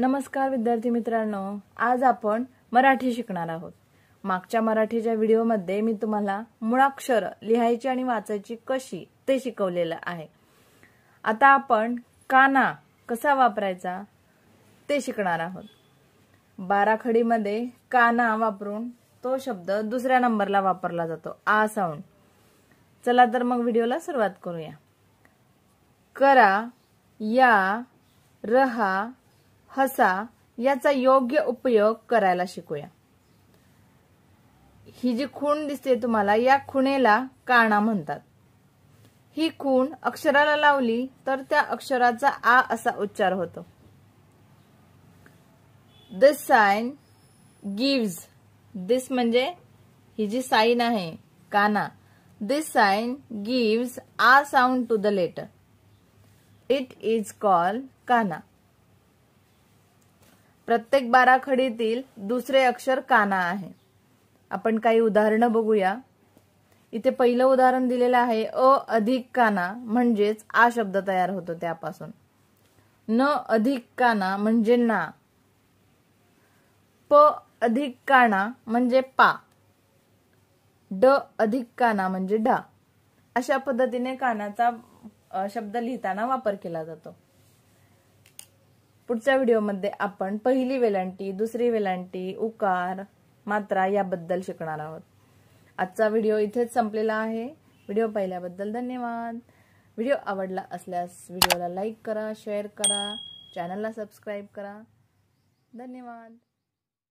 नमस्कार विद्यार्थी मित्रांनो आज आपण मराठी शिकणार आहोत मागच्या मराठीच्या व्हिडिओमध्ये मी तुम्हाला मुळाक्षर लिहायची आणि वाचायची कशी ते शिकवलेलं आहे आता आपण काना कसा वापरायचा ते शिकणार आहोत बाराखडीमध्ये काना वापरून तो शब्द दुसऱ्या नंबरला वापरला जातो आ साऊंड चला तर मग व्हिडिओला सुरुवात करूया करा या रहा हसा याचा योग्य उपयोग करायला शिकूया ही जी खूण दिसते तुम्हाला या खुणेला काना म्हणतात ही खूण अक्षराला लावली तर त्या अक्षराचा आ असा उच्चार होतो दिस साईन गिव्ज दिस म्हणजे ही जी साईन आहे काना this sign gives a sound to the letter it is call काना प्रत्येक बाराखडीतील दुसरे अक्षर काना आहे आपण काही उदाहरणं बघूया इथे पहिलं उदाहरण दिलेलं आहे अ अधिक काना म्हणजेच आ शब्द तयार होतो त्यापासून न अधिक काना म्हणजे ना प अधिक काना म्हणजे पा ड अधिक काना म्हणजे ढा अशा पद्धतीने कानाचा शब्द लिहिताना वापर केला जातो पुढच्या व्हिडिओमध्ये आपण पहिली वेलांटी दुसरी वेलांटी उकार मात्रा याबद्दल शिकणार आहोत आजचा व्हिडिओ इथेच संपलेला आहे व्हिडिओ पाहिल्याबद्दल धन्यवाद व्हिडिओ आवडला असल्यास व्हिडिओला लाईक करा शेअर करा चॅनलला सबस्क्राईब करा धन्यवाद